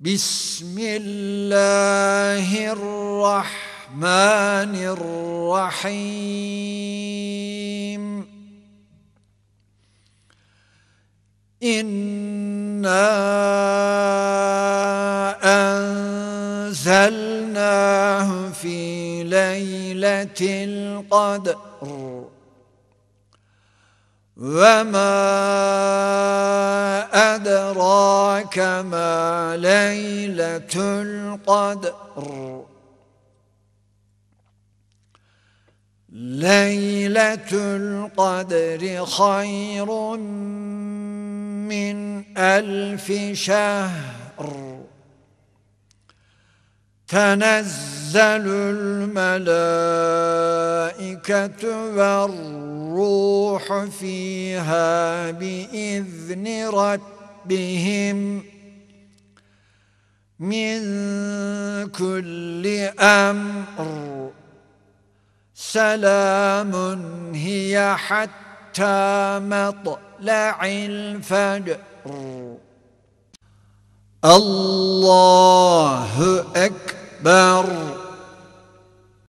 بسم الله الرحمن الرحيم إنا أنزلناه في ليلة القدر وما أنزلناه أدراك ما ليلة القدر ليلة القدر خير من ألف شهر تنزل تنزل الملائكة والروح فيها بإذن ربهم من كل أمر سلام هي حتى مطلع الفجر الله أكبر بار